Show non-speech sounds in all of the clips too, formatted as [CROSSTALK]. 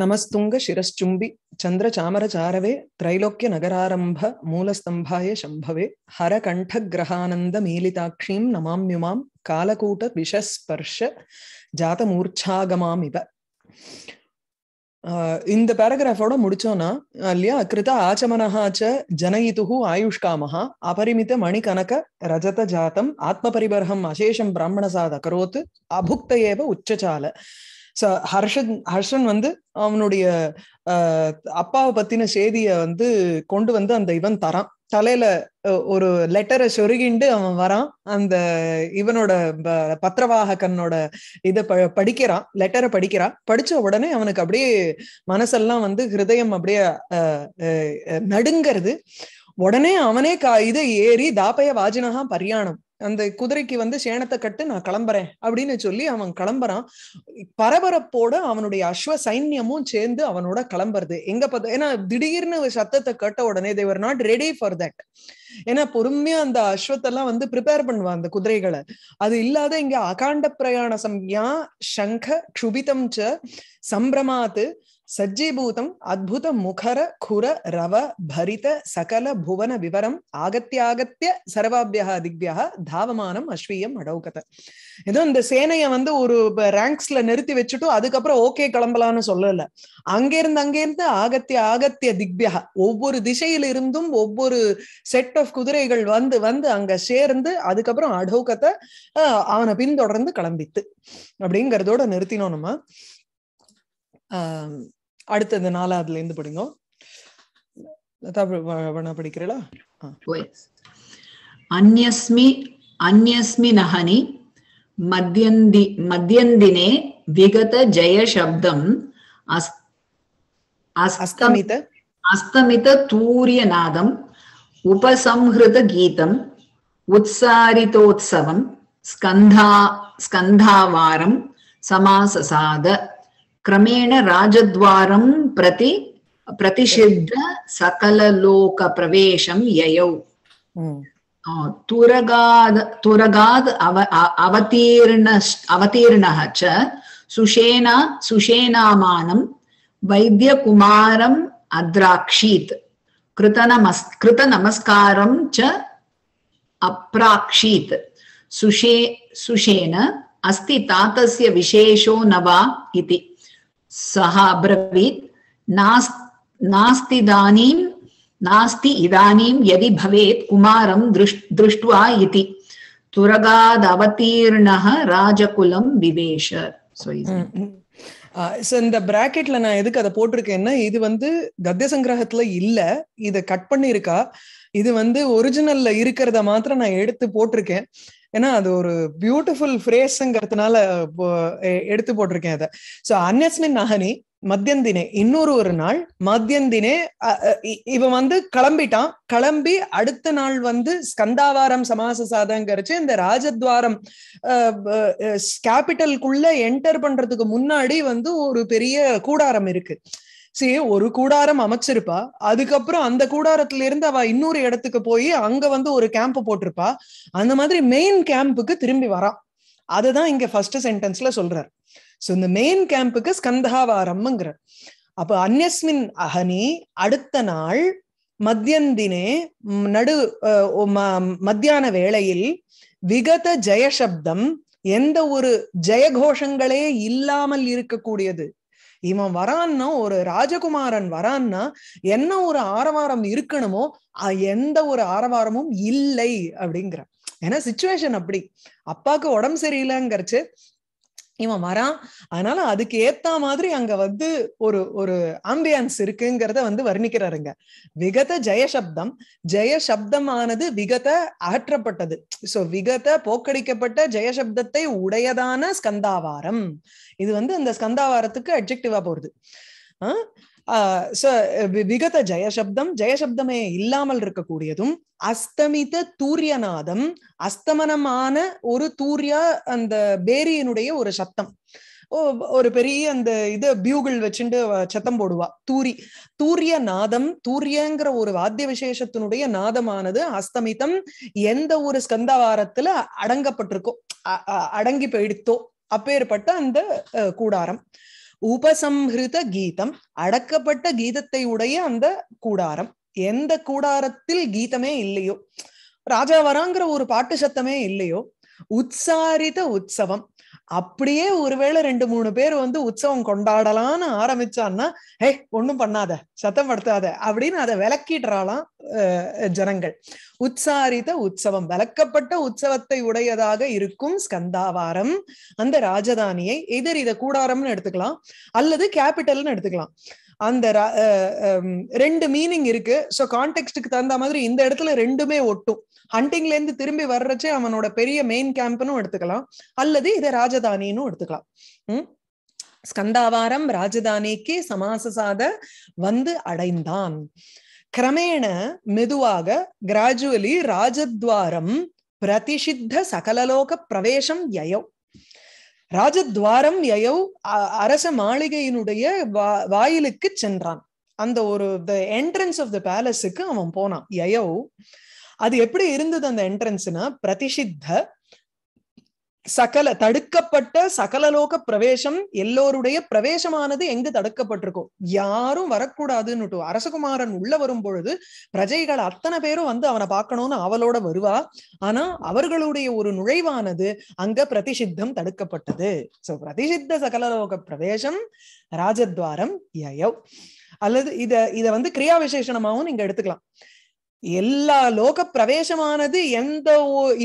நமஸ்துங்க சிரஸ்சும்பி சந்திர சாமர சாரவே திரைலோக்கிய நகராரம்ப மூலஸ்தம்பாய சம்பவே ஹரகண்ட கிரகானந்த மீலிதாட்சீம் நமாம்யுமாம் காலகூட்ட விஷஸ்பர்ஷ ஜாதமூர்ச்சாகமாம் இவ இந்த பேராகிராஃபோட முடிச்சோம்னா இல்லையா கிருத ஆச்சமனஹாச்ச ஜனயிதுகு ஆயுஷ்காமஹா அபரிமித மணி கனக ரஜத ஜாத்தம் ஆத்மபரிபர்ஹம் அசேஷம் பிராமணசாத் கரோத்து அபுக்த ஏவ உச்சசால சோ ஹர்ஷன் ஹர்ஷன் வந்து அவனுடைய அப்பாவை பத்தின செய்திய வந்து கொண்டு வந்து அந்த இவன் தரான் தலையில ஒரு லெட்டரை சொருகிண்டு அவன் வரான் அந்த இவனோட பத்திரவாகக்கனோட இதை ப படிக்கிறான் லெட்டரை படிக்கிறான் படிச்ச உடனே அவனுக்கு அப்படியே மனசெல்லாம் வந்து ஹிருதயம் அப்படியே நடுங்கிறது உடனே அவனே கா இதை ஏறி தாபய வாஜினகா பரியாணம் அந்த குதிரைக்கு வந்து சேணத்தை கட்டு நான் கிளம்புறேன் அப்படின்னு சொல்லி அவன் கிளம்புறான் பரபரப்போட அவனுடைய அஸ்வ சைன்யமும் சேர்ந்து அவனோட கிளம்புறது எங்க பார்த்து ஏன்னா திடீர்னு சத்தத்தை கேட்ட உடனே they were not ready for that ஏன்னா பொறுமையா அந்த அஸ்வத்தெல்லாம் வந்து ப்ரிப்பேர் பண்ணுவான் அந்த குதிரைகளை அது இல்லாத இங்க அகாண்ட பிரயாண சம்யா சங்க க்ஷுபிதம் ச சம்பிரமாத்து சஜ்ஜீபூதம் அத்புத முகர குர ரவ பரித சகல புவன விவரம் ஆகத்திய சர்வாபியா திக்யா தாவமானம் அஸ்வீயம் அடௌகத ஏதோ இந்த சேனையை வந்து ஒரு ரேங்க்ஸ்ல நிறுத்தி வச்சுட்டு அதுக்கப்புறம் ஓகே கிளம்பலாம்னு சொல்லல அங்கிருந்து அங்கிருந்து ஆகத்திய ஆகத்திய திக்யா ஒவ்வொரு திசையிலிருந்தும் ஒவ்வொரு செட் ஆஃப் குதிரைகள் வந்து வந்து அங்க சேர்ந்து அதுக்கப்புறம் அடோகத்தை அவனை பின்தொடர்ந்து கிளம்பித்து அப்படிங்கிறதோட நிறுத்தினோம் நம்ம அடுத்தது நாலாவதுல இருந்து படிங்க படிக்கிறீங்களா அந்யஸ்மி அந்யஸ்மி நஹனி மத்தியந்தி மத்தியந்தினே விகத ஜெய சப்தம் அஸ்தமித அஸ்தமித தூரியநாதம் उपसंहृतगीतम् उत्सारितोत्सवं स्कन्धा स्कन्धावारं समाससाद क्रमेण राजद्वारं प्रति प्रतिषिद्ध सकललोकप्रवेशं ययौ तुरगाद् तुरगाद् अव अवतीर्ण अवतीर्णः च सुषेणा सुषेणामानं वैद्यकुमारम् अद्राक्षीत् कृतनमस् कृतनमस्कारं च अप्राक्षीत् सुषे सुषेन अस्ति तातस्य विशेषो न वा इति सः अब्रवीत् नास् नास्ति इदानीं यदि भवेत् कुमारं दृष् दृष्ट्वा इति तुरगादवतीर्णः राजकुलं विवेश सो ஸோ இந்த பிராக்கெட்ல நான் எதுக்கு அதை போட்டிருக்கேன்னா இது வந்து கத்திய சங்கிரகத்துல இல்ல இதை கட் பண்ணியிருக்கா இது வந்து ஒரிஜினல்ல இருக்கிறத மாத்திரம் நான் எடுத்து போட்டிருக்கேன் ஏன்னா அது ஒரு பியூட்டிஃபுல் ஃப்ரேஸ்ங்கிறதுனால எடுத்து போட்டிருக்கேன் அதை ஸோ அன்னஸ்மின் நஹனி மத்தியந்தினே இன்னொரு ஒரு நாள் மத்தியந்தினே இவன் வந்து கிளம்பிட்டான் கிளம்பி அடுத்த நாள் வந்து ஸ்கந்தாவாரம் சமாச சாதங்கரிச்சு இந்த ராஜத்வாரம் கேபிட்டலுக்குள்ள என்டர் பண்றதுக்கு முன்னாடி வந்து ஒரு பெரிய கூடாரம் இருக்கு சரி ஒரு கூடாரம் அமைச்சிருப்பா அதுக்கப்புறம் அந்த கூடாரத்துல இருந்து அவ இன்னொரு இடத்துக்கு போய் அங்க வந்து ஒரு கேம்ப் போட்டிருப்பா அந்த மாதிரி மெயின் கேம்புக்கு திரும்பி வரா அதுதான் இங்க ஃபர்ஸ்ட் சென்டென்ஸ்ல சொல்றாரு ஸோ இந்த மெயின் கேம்புக்கு ஸ்கந்தாவாரம்ங்கிற அப்போ அந்யஸ்மின் அகனி அடுத்த நாள் மத்தியந்தினே நடு மத்தியான வேளையில் விகத ஜெயசப்தம் எந்த ஒரு ஜெயகோஷங்களே இல்லாமல் இருக்கக்கூடியது இவன் வரான்னா ஒரு ராஜகுமாரன் வரான்னா என்ன ஒரு ஆரவாரம் இருக்கணுமோ எந்த ஒரு ஆரவாரமும் இல்லை அப்படிங்கிற ஏன்னா சுச்சுவேஷன் அப்படி அப்பாவுக்கு உடம்பு சரியில்லைங்கிறச்சு இவன் வரான் அதனால அதுக்கு ஏத்த மாதிரி அங்க வந்து ஒரு ஒரு ஆம்பியன்ஸ் இருக்குங்கிறத வந்து வர்ணிக்கிறாருங்க விகத ஜெயசப்தம் ஜெயசப்தமானது விகத அகற்றப்பட்டது சோ விகத போக்கடிக்கப்பட்ட ஜெயசப்தத்தை உடையதான ஸ்கந்தாவாரம் இது வந்து அந்த ஸ்கந்தாவாரத்துக்கு அப்ஜெக்டிவா போறது விகத ஜெயசப்தம் ஜெயசப்தமே இல்லாமல் இருக்கக்கூடியதும் அஸ்தமித தூரியநாதம் அஸ்தமனமான ஒரு தூர்யா அந்த பேரியனுடைய ஒரு சத்தம் ஒரு பெரிய அந்த இது பியூகிள் வச்சுட்டு சத்தம் போடுவா தூரி தூரிய நாதம் தூரியங்கிற ஒரு வாத்திய விசேஷத்தினுடைய நாதமானது அஸ்தமிதம் எந்த ஒரு ஸ்கந்தவாரத்துல அடங்கப்பட்டிருக்கோ அடங்கி போயிடுத்தோ அப்பேற்பட்ட அந்த கூடாரம் உபசம்ஹிருத கீதம் அடக்கப்பட்ட கீதத்தை உடைய அந்த கூடாரம் எந்த கூடாரத்தில் கீதமே இல்லையோ ராஜா வராங்கிற ஒரு பாட்டு சத்தமே இல்லையோ உற்சாரித உற்சவம் அப்படியே ஒருவேளை ரெண்டு மூணு பேர் வந்து உற்சவம் கொண்டாடலாம்னு ஆரம்பிச்சான்னா ஹே ஒன்றும் பண்ணாத சத்தம் படுத்தாத அப்படின்னு அதை விளக்கிடுறாளாம் ஜனங்கள் உற்சாரித உற்சவம் விளக்கப்பட்ட உற்சவத்தை உடையதாக இருக்கும் ஸ்கந்தாவாரம் அந்த ராஜதானியை எதிர் இதை கூடாரம்னு எடுத்துக்கலாம் அல்லது கேபிட்டல்னு எடுத்துக்கலாம் அந்த ரெண்டு மீனிங் இருக்கு சோ கான்டெக்ட்டுக்கு தகுந்த மாதிரி இந்த இடத்துல ரெண்டுமே ஒட்டும் ஹண்டிங்ல இருந்து திரும்பி வர்றச்சே அவனோட பெரிய மெயின் கேம்ப்னும் எடுத்துக்கலாம் அல்லது இதை ராஜதானின்னு எடுத்துக்கலாம் உம் ஸ்கந்தாவாரம் ராஜதானிக்கு சமாசசாத வந்து அடைந்தான் கிரமேண மெதுவாக கிராஜுவலி ராஜத்வாரம் பிரதிஷித்த சகலலோக பிரவேசம் யயோ ராஜத்வாரம் யயோ அரச மாளிகையினுடைய வாயிலுக்கு சென்றான் அந்த ஒரு த என்ட்ரன்ஸ் ஆஃப் த பேலஸுக்கு அவன் போனான் யயோ அது எப்படி இருந்தது அந்த என்ட்ரன்ஸ்னா பிரதிஷித்த சகல தடுக்கப்பட்ட சகலலோக பிரவேசம் எல்லோருடைய பிரவேசமானது எங்கு தடுக்கப்பட்டிருக்கும் யாரும் வரக்கூடாதுன்னு அரசகுமாரன் உள்ள வரும் பொழுது பிரஜைகள் அத்தனை பேரும் வந்து அவனை பார்க்கணும்னு அவளோட வருவா ஆனா அவர்களுடைய ஒரு நுழைவானது அங்க பிரதிஷித்தம் தடுக்கப்பட்டது சோ பிரதிஷித்த சகலலோக பிரவேசம் ராஜத்வாரம் யயவ் அல்லது இத இத வந்து கிரியா விசேஷனமாகவும் நீங்க எடுத்துக்கலாம் எல்லா லோக பிரவேசமானது எந்த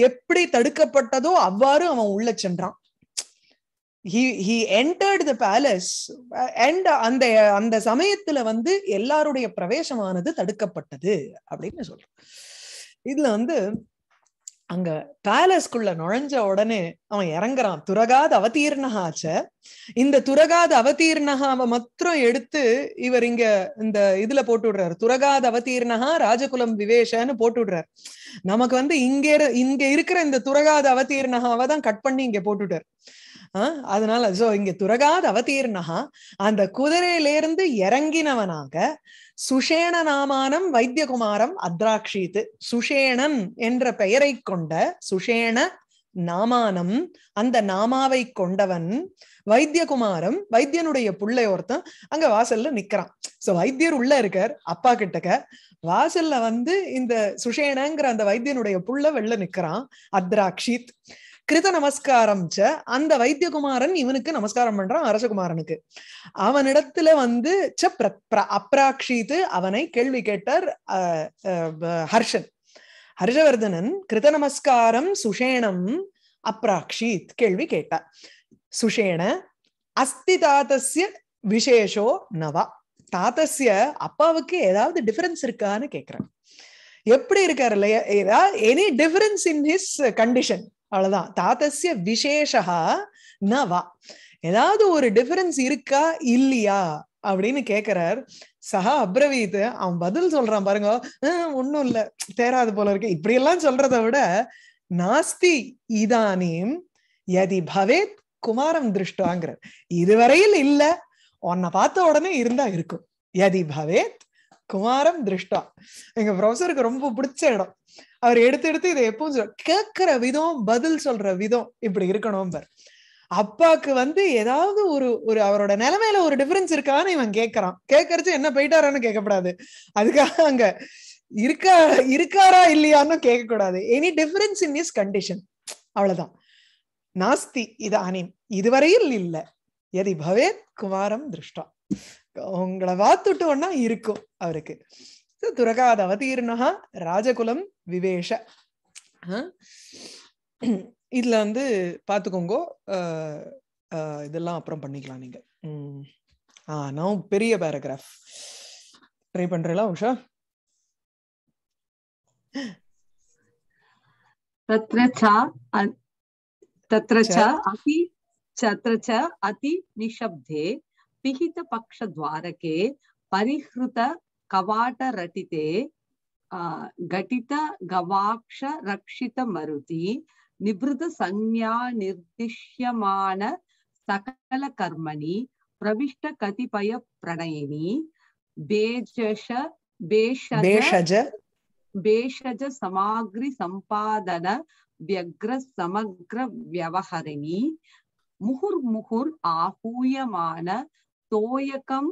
எப்படி தடுக்கப்பட்டதோ அவ்வாறு அவன் உள்ள சென்றான் ஹி த பேலஸ் அந்த அந்த சமயத்துல வந்து எல்லாருடைய பிரவேசமானது தடுக்கப்பட்டது அப்படின்னு சொல்றான் இதுல வந்து அங்க பேலஸ்குள்ள நுழைஞ்ச உடனே அவன் இறங்குறான் துரகாத அவதீர்ணகாச்ச இந்த துரகாத அவதீர்ணகாவை மாத்திரம் எடுத்து இவர் இங்க இந்த இதுல போட்டு விடுறாரு துரகாத அவதீர்ணகா ராஜகுலம் விவேஷன்னு போட்டு விடுறாரு நமக்கு வந்து இங்க இங்க இருக்கிற இந்த துரகாத அவதீர்ணகாவை தான் கட் பண்ணி இங்க போட்டுட்டார் அதனால சோ இங்க துரகாத அவதீர்ணகா அந்த குதிரையில இருந்து இறங்கினவனாக சுஷேண நாமானம் வைத்தியகுமாரம் அத்ராட்சித் சுஷேணன் என்ற பெயரை கொண்ட சுஷேண நாமானம் அந்த நாமாவை கொண்டவன் வைத்தியகுமாரம் வைத்தியனுடைய புள்ளை ஒருத்தன் அங்க வாசல்ல நிக்கிறான் சோ வைத்தியர் உள்ள இருக்கார் அப்பா கிட்டக்க வாசல்ல வந்து இந்த சுஷேனங்கிற அந்த வைத்தியனுடைய புள்ள வெளில நிக்கிறான் அத்ராட்சித் கிருத நமஸ்காரம் ச அந்த வைத்தியகுமாரன் இவனுக்கு நமஸ்காரம் பண்றான் அரசகுமாரனுக்கு அவனிடத்துல வந்து ச அப்ராக்ஷித்து அவனை கேள்வி கேட்டார் ஹர்ஷன் ஹர்ஷவர்தனன் கிருத நமஸ்காரம் சுஷேணம் அப்ராக்ஷித் கேள்வி கேட்டார் சுஷேண அஸ்தி தாத்தசிய விசேஷோ நவா தாத்தசிய அப்பாவுக்கு ஏதாவது டிஃபரன்ஸ் இருக்கான்னு கேக்குறேன் எப்படி இருக்காரு இல்லையா ஏதாவது any difference in his condition அவ்வளவுதான் தாத்தசிய விசேஷா நவா ஏதாவது ஒரு டிஃபரன்ஸ் இருக்கா இல்லையா அப்படின்னு கேக்குறார் சஹா அப்ரவீத் அவன் பதில் சொல்றான் பாருங்க ஒன்னும் இல்ல தேராது போல இருக்கு இப்படி எல்லாம் சொல்றத விட நாஸ்தி இதானீம் யதி பவேத் குமாரம் திருஷ்டாங்கிறார் இதுவரையில் இல்ல உன்னை பார்த்த உடனே இருந்தா இருக்கும் யதி பவேத் குமாரம் திருஷ்டா எங்க ப்ரொஃபஸருக்கு ரொம்ப பிடிச்ச இடம் அவர் எடுத்து எடுத்து இதை எப்பவும் சொல்ற கேட்கிற விதம் பதில் சொல்ற விதம் இப்படி இருக்கணும் பார் அப்பாக்கு வந்து ஏதாவது ஒரு ஒரு அவரோட நிலைமையில ஒரு டிஃபரன்ஸ் இருக்கான்னு இவன் கேட்கறான் கேட்கறச்சு என்ன போயிட்டாரான்னு கேட்கப்படாது அதுக்காக அங்க இருக்கா இருக்காரா இல்லையான்னு கேட்கக்கூடாது any difference in his condition அவ்வளவுதான் நாஸ்தி இது அனிம் இதுவரையில் இல்லை எதி பவேத் குமாரம் திருஷ்டா உங்களை வாத்துட்டோம்னா இருக்கும் அவருக்கு துரகாத் அவதீர்ணா ராஜகுலம் விவேஷ இதுல வந்து பாத்துக்கோங்கோ இதெல்லாம் அப்புறம் பண்ணிக்கலாம் நீங்க நான் பெரிய பேராகிராஃப் ட்ரை பண்றீங்களா உஷா அதி च तत्र च अति तत्र கவாட்ட ரட்டிதே கட்டித கவாக்ஷ ரக்ஷித மருதி நிபிருத சஞ்ஞா நிர்திஷ்யமான சகல கர்மணி பிரவிஷ்ட கதிபய பிரணயினி பேஜஷ பேஷஜ பேஷஜ சமாகிரி சம்பாதன வியக்ர சமக்ர வியவஹரிணி முகுர் முகுர் ஆகூயமான தோயகம்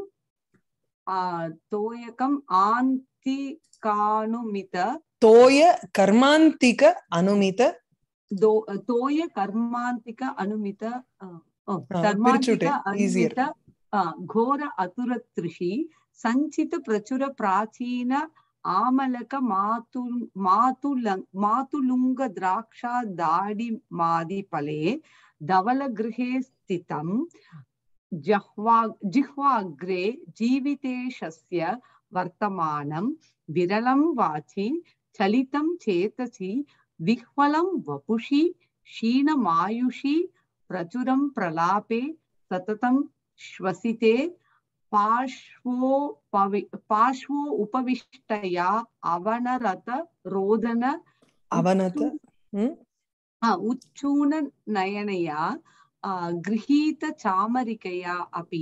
தோயகம் ஆந்தி காணுமித தோய கர்மாந்திக அனுமித தோய கர்மாந்திக அனுமித கர்மாந்திக அனுமித ఘోర అతురత్రిషి సంచిత ప్రచుర ప్రాచీన ఆమలక మాతు మాతుల మాతులుంగ ద్రాక్ష దాడి మాది ఫలే ధవల గృహే స్థితం जिह्वाग्रे जीवितेशस्य वर्तमानं विरलं वाचि चलितं चेतसि विह्वलं वपुषि क्षीणमायुषि प्रचुरं प्रलापे सततं श्वसिते पार्श्वो पार्श्वो उपविष्टया अवनरत रोदन अवनत उच्चून नयनया गृहीतचामरिकया अपि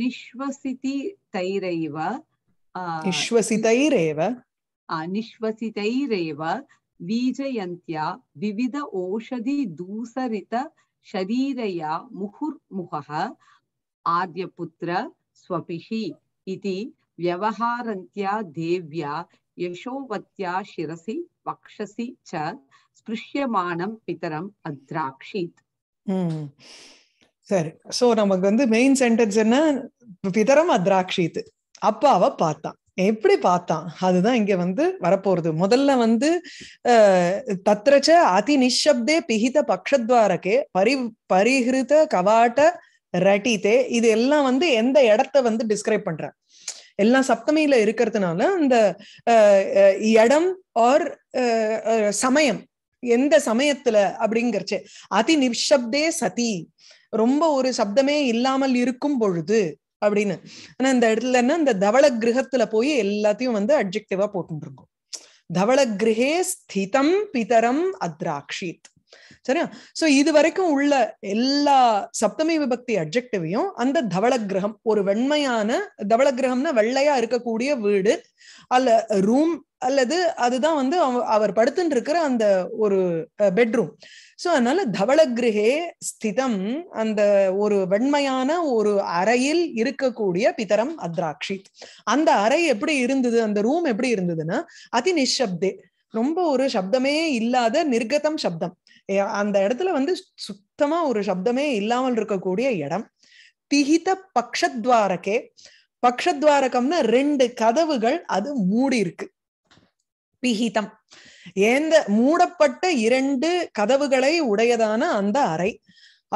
निश्वसिति तैरैव निश्वसितैरेव निश्वसितैरेव बीजयन्त्या विविध ओषधिदूसरित शरीरया मुहुर्मुहः आद्यपुत्र स्वपिः इति व्यवहारन्त्या देव्या यशोवत्या शिरसि वक्षसि च स्पृश्यमाणं पितरम् अद्राक्षीत् சரி சோ நமக்கு வந்து மெயின் சென்டென்ஸ் என்ன பிதரம் அத்ராட்சித்து அப்பாவை பார்த்தான் எப்படி பார்த்தான் அதுதான் இங்க வந்து வரப்போறது முதல்ல வந்து தத்ரச்ச அதி நிஷப்தே பிஹித பக்ஷத்வாரக்கே பரி பரிகிருத கவாட்ட ரட்டித்தே இது எல்லாம் வந்து எந்த இடத்த வந்து டிஸ்கிரைப் பண்ற எல்லாம் சப்தமியில இருக்கிறதுனால அந்த இடம் ஆர் சமயம் எந்த சமயத்துல அப்படிங்கிறச்சு அதி நிஷப்தே சதி ரொம்ப ஒரு சப்தமே இல்லாமல் இருக்கும் பொழுது அப்படின்னு ஆனா இந்த இடத்துல என்ன இந்த தவள கிரகத்துல போய் எல்லாத்தையும் வந்து அப்ஜெக்டிவா போட்டுருக்கோம் தவள கிரகே ஸ்திதம் பிதரம் அத்ராட்சித் சரியா சோ இது வரைக்கும் உள்ள எல்லா சப்தமி விபக்தி அப்ஜெக்டிவையும் அந்த தவள கிரகம் ஒரு வெண்மையான தவள கிரகம்னா வெள்ளையா இருக்கக்கூடிய வீடு அல்ல ரூம் அல்லது அதுதான் வந்து அவர் படுத்துட்டு இருக்கிற அந்த ஒரு பெட்ரூம் சோ அதனால தவள கிரகே ஸ்திதம் அந்த ஒரு வெண்மையான ஒரு அறையில் இருக்கக்கூடிய பிதரம் அத்ராட்சி அந்த அறை எப்படி இருந்தது அந்த ரூம் எப்படி இருந்ததுன்னா அதி நிஷப்தே ரொம்ப ஒரு சப்தமே இல்லாத நிர்கதம் சப்தம் அந்த இடத்துல வந்து சுத்தமா ஒரு சப்தமே இல்லாமல் இருக்கக்கூடிய இடம் திகித பக்ஷத்வாரகே பக்ஷத்வாரகம்னா ரெண்டு கதவுகள் அது மூடி இருக்கு விஹிதம் ஏந்த மூடப்பட்ட இரண்டு கதவுகளை உடையதான அந்த அறை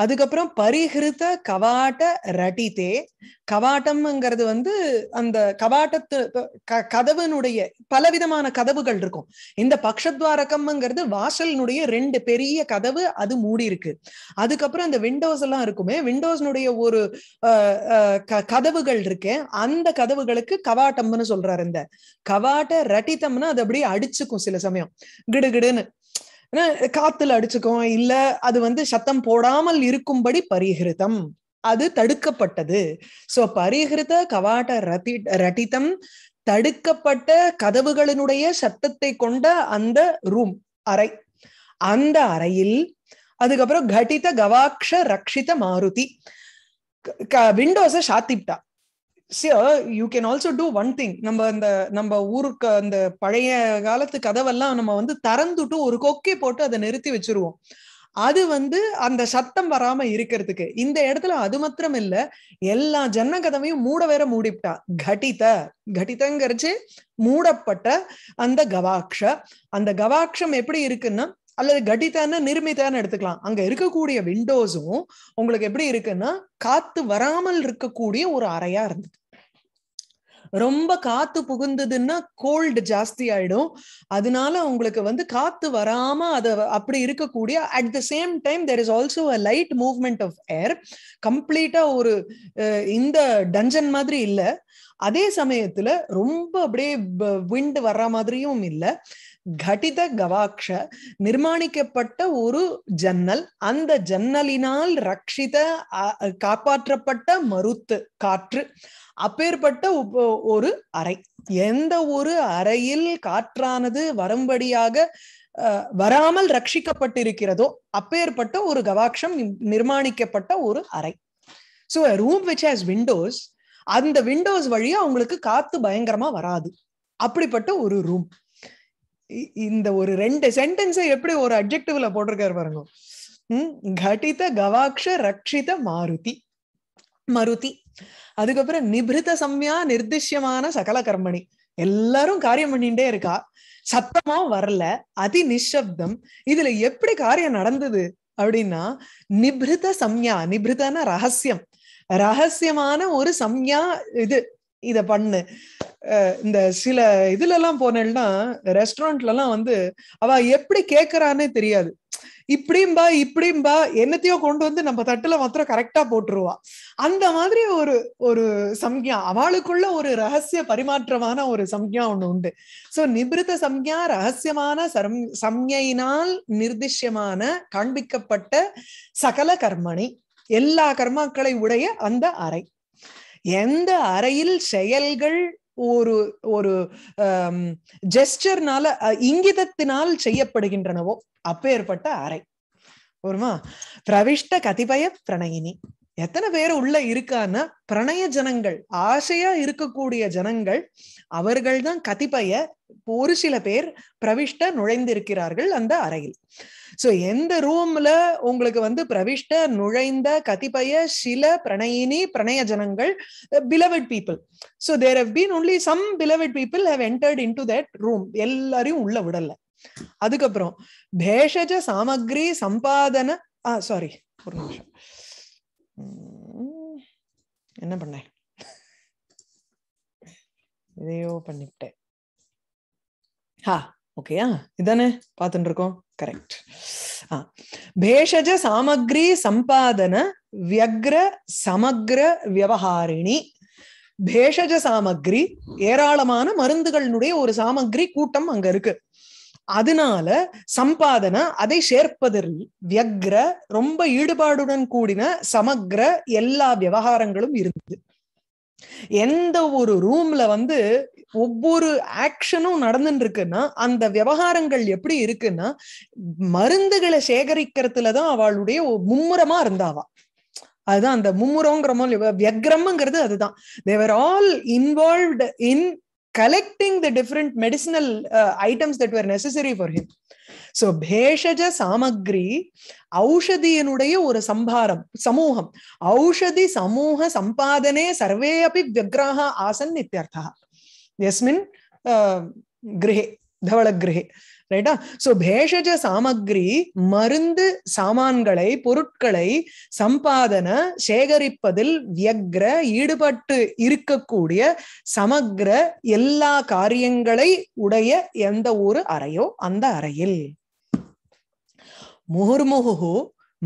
அதுக்கப்புறம் பரிகிருத்த கவாட்ட ரட்டிதே கவாட்டம்ங்கிறது வந்து அந்த கவாட்டத்து கதவுனுடைய பலவிதமான கதவுகள் இருக்கும் இந்த பக்ஷத்வாரகம்ங்கிறது வாசலினுடைய ரெண்டு பெரிய கதவு அது மூடி இருக்கு அதுக்கப்புறம் அந்த விண்டோஸ் எல்லாம் இருக்குமே விண்டோஸ்னுடைய ஒரு கதவுகள் இருக்கு அந்த கதவுகளுக்கு கவாட்டம்னு சொல்றாரு இந்த கவாட்ட ரட்டித்தம்னா அது அப்படியே அடிச்சுக்கும் சில சமயம் கிடுகிடுன்னு காத்துல அடிச்சுக்கும் இல்ல அது வந்து சத்தம் போடாமல் இருக்கும்படி பரிகிருதம் அது தடுக்கப்பட்டது சோ பரிகிருத கவாட்ட ரதி ரட்டிதம் தடுக்கப்பட்ட கதவுகளினுடைய சத்தத்தை கொண்ட அந்த ரூம் அறை அந்த அறையில் அதுக்கப்புறம் கட்டித கவாக்ஷ ரக்ஷித மாருதி விண்டோஸை சாத்திப்டா here you can also do one thing நம்ம அந்த நம்ம ஊருக்கு அந்த பழைய காலத்து கதவெல்லாம் நம்ம வந்து திறந்துட்டு ஒரு கொக்கே போட்டு அதை நிறுத்தி வச்சிருவோம் அது வந்து அந்த சத்தம் வராம இருக்கிறதுக்கு இந்த இடத்துல அது மாத்திரம் இல்ல எல்லா ஜன்ன கதவையும் மூட வேற மூடிட்டா கட்டித கட்டிதங்கிறச்சு மூடப்பட்ட அந்த கவாக்ஷ அந்த கவாக்ஷம் எப்படி இருக்குன்னா அல்லது கடித்தான நிர்மிதான்னு எடுத்துக்கலாம் அங்க இருக்கக்கூடிய விண்டோஸும் உங்களுக்கு எப்படி இருக்குன்னா காத்து வராமல் இருக்கக்கூடிய ஒரு அறையா இருந்தது ரொம்ப காத்து புகுந்ததுன்னா கோல்டு ஜாஸ்தி ஆயிடும் அதனால உங்களுக்கு வந்து காத்து வராம அது அப்படி இருக்கக்கூடிய at the same time there is also a light movement of air கம்ப்ளீட்டா ஒரு இந்த டஞ்சன் மாதிரி இல்லை அதே சமயத்துல ரொம்ப அப்படியே விண்டு வர்ற மாதிரியும் இல்லை கடித கவாக்ஷ நிர்மாணிக்கப்பட்ட ஒரு ஜன்னல் அந்த ஜன்னலினால் ரட்சித காப்பாற்றப்பட்ட மருத்து காற்று அப்பேற்பட்ட ஒரு அறை எந்த ஒரு அறையில் காற்றானது வரும்படியாக வராமல் ரட்சிக்கப்பட்டிருக்கிறதோ அப்பேற்பட்ட ஒரு கவாக்ஷம் நிர்மாணிக்கப்பட்ட ஒரு அறை so room which has windows அந்த விண்டோஸ் வழியா அவங்களுக்கு காத்து பயங்கரமா வராது அப்படிப்பட்ட ஒரு ரூம் இந்த ஒரு ரெண்டு சென்டென்ஸை எப்படி ஒரு அப்ஜெக்டிவ்ல போட்டிருக்காரு பாருங்க உம் கடித கவாக்ஷ ரக்ஷித மாருதி மருதி அதுக்கப்புறம் நிபிருத சம்யா நிர்திஷ்யமான சகல கர்மணி எல்லாரும் காரியம் பண்ணிட்டே இருக்கா சத்தமா வரல அதி நிஷப்தம் இதுல எப்படி காரியம் நடந்தது அப்படின்னா நிபிருத சம்யா நிபிருதன ரகசியம் ரகசியமான ஒரு சம்யா இது இத பண்ணு இந்த சில இதுல எல்லாம் போனேன்னா ரெஸ்டாரண்ட்ல எல்லாம் வந்து அவ எப்படி கேக்குறானே தெரியாது இப்படிம்பா இப்படிம்பா என்னத்தையோ கொண்டு வந்து நம்ம தட்டுல மாத்திரம் கரெக்டா போட்டுருவா அந்த மாதிரி ஒரு ஒரு சம்யா அவளுக்குள்ள ஒரு ரகசிய பரிமாற்றமான ஒரு சம்யா ஒண்ணு உண்டு சோ நிபிருத்த சம்யா ரகசியமான சரம் சம்யினால் நிர்திஷ்யமான காண்பிக்கப்பட்ட சகல கர்மணி எல்லா கர்மாக்களை உடைய அந்த அறை எந்த அறையில் செயல்கள் ஒரு ஒரு ஜெஸ்டர்னால இங்கிதத்தினால் செய்யப்படுகின்றனவோ அப்பேற்பட்ட அறை பிரவிஷ்ட கதிபய பிரணயினி எத்தனை பேர் உள்ள இருக்கான்னா பிரணய ஜனங்கள் ஆசையா இருக்கக்கூடிய ஜனங்கள் அவர்கள் தான் கதிப்பைய ஒரு சில பேர் பிரவிஷ்ட நுழைந்திருக்கிறார்கள் அந்த அறையில் சோ எந்த ரூம்ல உங்களுக்கு வந்து பிரவிஷ்ட நுழைந்த கதிப்பய சில பிரணயினி பிரணய ஜனங்கள் beloved people so there have been only some beloved people have entered in to that room எல்லாரையும் உள்ள விடல அதுக்கப்புறம் பேஷஜ சாமக்ரி சம்பாதன ஆஹ் சாரி ஒரு நிமிஷம் என்ன பண்ணேன் இதையோ பண்ணிவிட்டேன் ஹா ஓகேயா இதானே பார்த்துட்டு இருக்கோம் கரெக்ட் ஆ பேஷஜ சாமக்ரி சம்பாதன வியக்ர சமக்ர வியவஹாரிணி பேஷஜ சாமக்ரி ஏராளமான மருந்துகளினுடைய ஒரு சாமக்ரி கூட்டம் அங்க இருக்கு அதனால சம்பாதனை அதை சேர்ப்பதில் வியக்ர ரொம்ப ஈடுபாடுடன் கூடின சமக்ர எல்லா விவகாரங்களும் இருந்தது எந்த ஒரு ரூம்ல வந்து ஒவ்வொரு ஆக்ஷனும் நடந்துட்டு இருக்குன்னா அந்த விவகாரங்கள் எப்படி இருக்குன்னா மருந்துகளை சேகரிக்கிறதுலதான் அவளுடைய மும்முரமா இருந்தாவா அதுதான் அந்த மும்முரங்கிற வியக்ரம்ங்கிறது அதுதான் they were all involved in collecting the different medicinal uh, items that were necessary for him. So, Bheshaja Samagri, Aushadi Enudaya Ura Sambharam, Samoham, Aushadi Samoha Sampadane, Sarve Api Vyagraha Asan Nityartha. Yasmin uh, தவளகிரகே ரைட்டா so பேஷஜ சாமக்ரி மருந்து சாமான்களை பொருட்களை சம்பாதன சேகரிப்பதில் வியக்ர ஈடுபட்டு இருக்கக்கூடிய சமக்ர எல்லா காரியங்களை உடைய எந்த ஒரு அறையோ அந்த அறையில் முகுர்முகு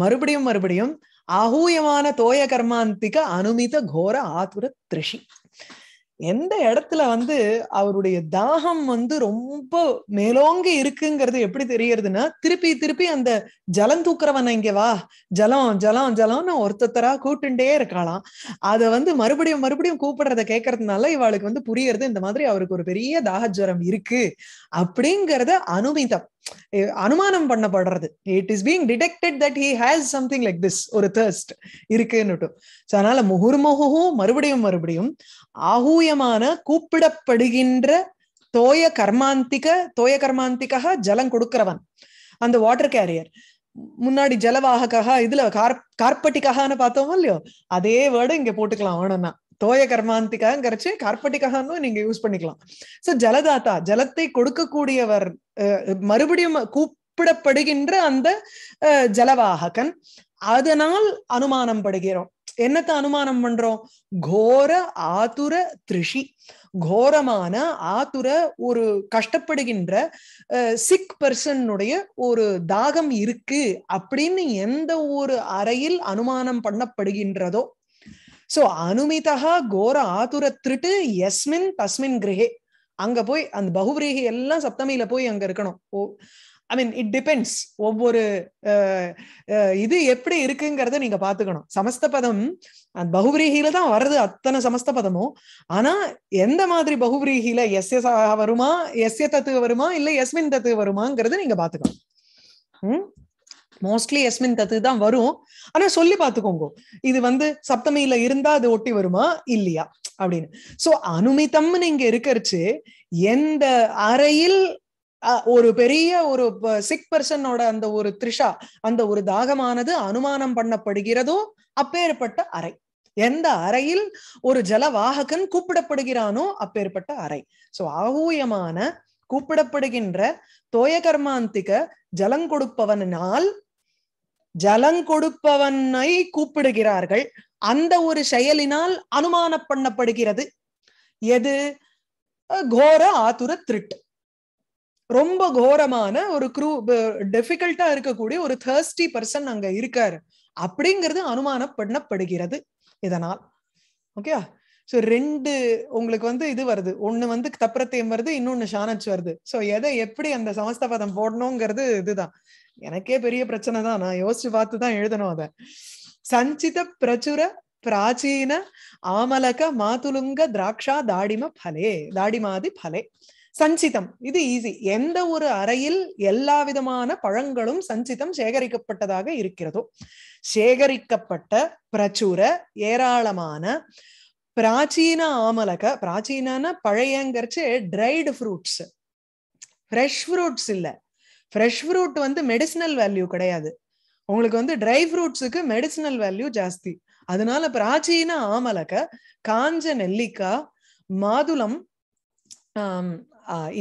மறுபடியும் மறுபடியும் ஆகூயமான தோய கர்மாந்திக அனுமித கோர ஆதுர திருஷி எந்த இடத்துல வந்து அவருடைய தாகம் வந்து ரொம்ப மேலோங்கி இருக்குங்கிறது எப்படி தெரியறதுன்னா திருப்பி திருப்பி அந்த ஜலம் தூக்குறவனை இங்க வா ஜலம் ஜலம் ஜலம்னு ஒருத்தரா கூட்டுண்டே இருக்கலாம் அதை வந்து மறுபடியும் மறுபடியும் கூப்பிடுறத கேட்கறதுனால இவளுக்கு வந்து புரியறது இந்த மாதிரி அவருக்கு ஒரு பெரிய தாகஜரம் இருக்கு அப்படிங்கிறத அனுமிதம் அனுமானம் பண்ணப்படுறது it is being detected that he has something like this ஒரு தேர்ஸ்ட் இருக்குன்னுட்டு ஸோ அதனால முகுர்முகு மறுபடியும் மறுபடியும் ஆகூயமான கூப்பிடப்படுகின்ற தோய கர்மாந்திக தோய கர்மாந்திக ஜலம் கொடுக்கிறவன் அந்த வாட்டர் கேரியர் முன்னாடி ஜலவாகக்காக இதுல கார் கார்பட்டிக்காகனு பார்த்தோமோ இல்லையோ அதே வேர்டு இங்க போட்டுக்கலாம் வேணும்னா தோய கர்மாந்திக்காங்கிறச்சு கார்பட்டிக்கான்னு நீங்க யூஸ் பண்ணிக்கலாம் சோ ஜலதாத்தா ஜலத்தை கொடுக்கக்கூடியவர் மறுபடியும் கூப்பிடப்படுகின்ற அந்த ஜலவாககன் அதனால் அனுமானம் படுகிறோம் என்னத்தை அனுமானம் பண்றோம் கோர ஆதுர திருஷி கோரமான ஆதுர ஒரு கஷ்டப்படுகின்ற சிக் பர்சனுடைய ஒரு தாகம் இருக்கு அப்படின்னு எந்த ஒரு அறையில் அனுமானம் பண்ணப்படுகின்றதோ சோ அனுமிதா கோர ஆதுர திருட்டு எஸ்மின் தஸ்மின் கிரகே அங்க போய் அந்த பகுபிரேகி எல்லாம் சப்தமியில போய் அங்க இருக்கணும் ஓ ஐ மீன் இட் டிபெண்ட்ஸ் ஒவ்வொரு இது எப்படி இருக்குங்கிறத நீங்க பாத்துக்கணும் சமஸ்த பதம் அந்த பகுபிரீகில தான் வர்றது அத்தனை சமஸ்த பதமும் ஆனா எந்த மாதிரி பகுபிரீகியில எஸ் எஸ் வருமா எஸ்ய தத்துவ வருமா இல்ல எஸ்மின் தத்துவ வருமாங்கிறது நீங்க பாத்துக்கணும் மோஸ்ட்லி எஸ்மின் தத்து தான் வரும் ஆனா சொல்லி பார்த்துக்கோங்க இது வந்து சப்தமியில இருந்தா அது ஒட்டி வருமா இல்லையா அப்படின்னு சோ அனுமிதம்னு இங்க இருக்கிறச்சு எந்த அறையில் ஒரு பெரிய ஒரு சிக் பர்சனோட அந்த ஒரு த்ரிஷா அந்த ஒரு தாகமானது அனுமானம் பண்ணப்படுகிறதோ அப்பேற்பட்ட அறை எந்த அறையில் ஒரு ஜலவாககன் கூப்பிடப்படுகிறானோ அப்பேற்பட்ட அறை சோ ஆகூயமான கூப்பிடப்படுகின்ற தோயகர்மாந்திக ஜலங்கொடுப்பவனால் ஜலங்கொடுப்பவனை கூப்பிடுகிறார்கள் அந்த ஒரு செயலினால் அனுமானம் பண்ணப்படுகிறது எது கோர ஆதுர திருட்டு ரொம்ப கோரமான ஒரு க்ரூ டிஃபிகல்ட்டா இருக்கக்கூடிய ஒரு தேர்ஸ்டி பர்சன் அங்க இருக்காரு அப்படிங்கிறது அனுமானம் பண்ணப்படுகிறது இதனால் ஓகே ஸோ ரெண்டு உங்களுக்கு வந்து இது வருது ஒண்ணு வந்து தப்புரத்தையும் வருது இன்னொன்னு ஷானச் வருது ஸோ எதை எப்படி அந்த சமஸ்த பதம் போடணுங்கிறது இதுதான் எனக்கே பெரிய பிரச்சனை தான் நான் யோசிச்சு பார்த்து தான் எழுதணும் அத சஞ்சித பிரச்சுர பிராச்சீன ஆமலக மாதுலுங்க திராட்சா தாடிம பலே தாடிமாதி பலே சஞ்சிதம் இது ஈஸி எந்த ஒரு அறையில் எல்லா விதமான பழங்களும் சஞ்சிதம் சேகரிக்கப்பட்டதாக இருக்கிறதோ சேகரிக்கப்பட்ட பிரச்சுர ஏராளமான பிராச்சீன ஆமலக பிராச்சீனான பழையங்கிறச்சு ட்ரைடு ஃப்ரூட்ஸ் ஃப்ரெஷ் ஃப்ரூட்ஸ் இல்லை ஃப்ரெஷ் ஃப்ரூட் வந்து மெடிசினல் வேல்யூ கிடையாது உங்களுக்கு வந்து ட்ரை ஃப்ரூட்ஸுக்கு மெடிசினல் வேல்யூ ஜாஸ்தி அதனால பிராச்சீன ஆமலக்க காஞ்ச நெல்லிக்காய் மாதுளம்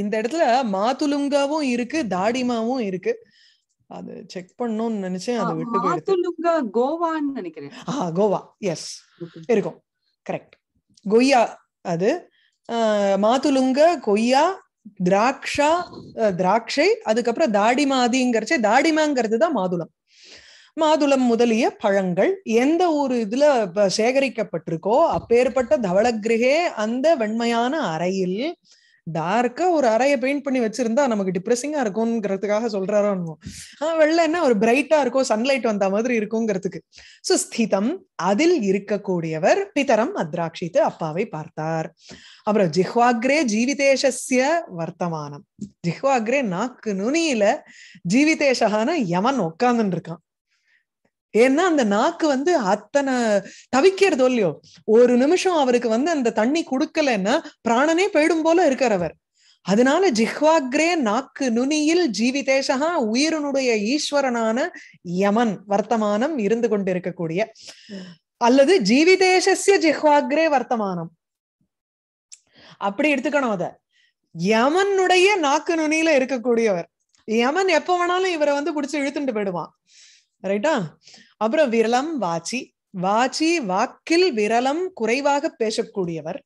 இந்த இடத்துல மாதுலுங்காவும் இருக்கு தாடிமாவும் இருக்கு அது செக் பண்ணணும்னு நினைச்சேன் அதை விட்டு மாதுலுங்கா கோவான்னு நினைக்கிறேன் ஆ கோவா எஸ் இருக்கும் கரெக்ட் கொய்யா அது மாதுலுங்க கொய்யா திராட்சா திராட்சை அதுக்கப்புறம் தாடிமாதிங்கிறச்சே தாடிமாங்கிறது தான் மாதுளம் மாதுளம் முதலிய பழங்கள் எந்த ஒரு இதுல சேகரிக்கப்பட்டிருக்கோ அப்பேற்பட்ட தவளகிரகே அந்த வெண்மையான அறையில் டார்க்கா ஒரு அறைய பெயிண்ட் பண்ணி வச்சிருந்தா நமக்கு டிப்ரெசிங்கா இருக்கும்ங்கிறதுக்காக சொல்றாரோ ஆஹ் வெள்ள என்ன ஒரு பிரைட்டா இருக்கும் சன்லைட் வந்த மாதிரி சோ ஸ்திதம் அதில் இருக்கக்கூடியவர் பிதரம் அத்ராட்சித்து அப்பாவை பார்த்தார் அப்புறம் ஜிஹ்வாக்ரே ஜீவிதேஷஸ்ய வர்த்தமானம் ஜிஹ்வாக்ரே நாக்கு நுனியில ஜீவிதேஷகான யமன் உட்கார்ந்து இருக்கான் ஏன்னா அந்த நாக்கு வந்து அத்தனை தவிக்கிறதோ இல்லையோ ஒரு நிமிஷம் அவருக்கு வந்து அந்த தண்ணி கொடுக்கலன்னா பிராணனே போயிடும் போல இருக்கிற அவர் அதனால ஜிஹ்வாக்ரே நாக்கு நுனியில் ஜீவிதேஷகா உயிரினுடைய ஈஸ்வரனான யமன் வர்த்தமானம் இருந்து கொண்டிருக்கக்கூடிய அல்லது ஜீவிதேசிய ஜிஹ்வாக்ரே வர்த்தமானம் அப்படி எடுத்துக்கணும் அத யமனுடைய நாக்கு நுனியில இருக்கக்கூடியவர் யமன் எப்ப வேணாலும் இவரை வந்து பிடிச்சு இழுத்துட்டு போயிடுவான் ரைட்டா அப்புறம் விரலம் வாச்சி வாச்சி வாக்கில் விரலம் குறைவாக பேசக்கூடியவர்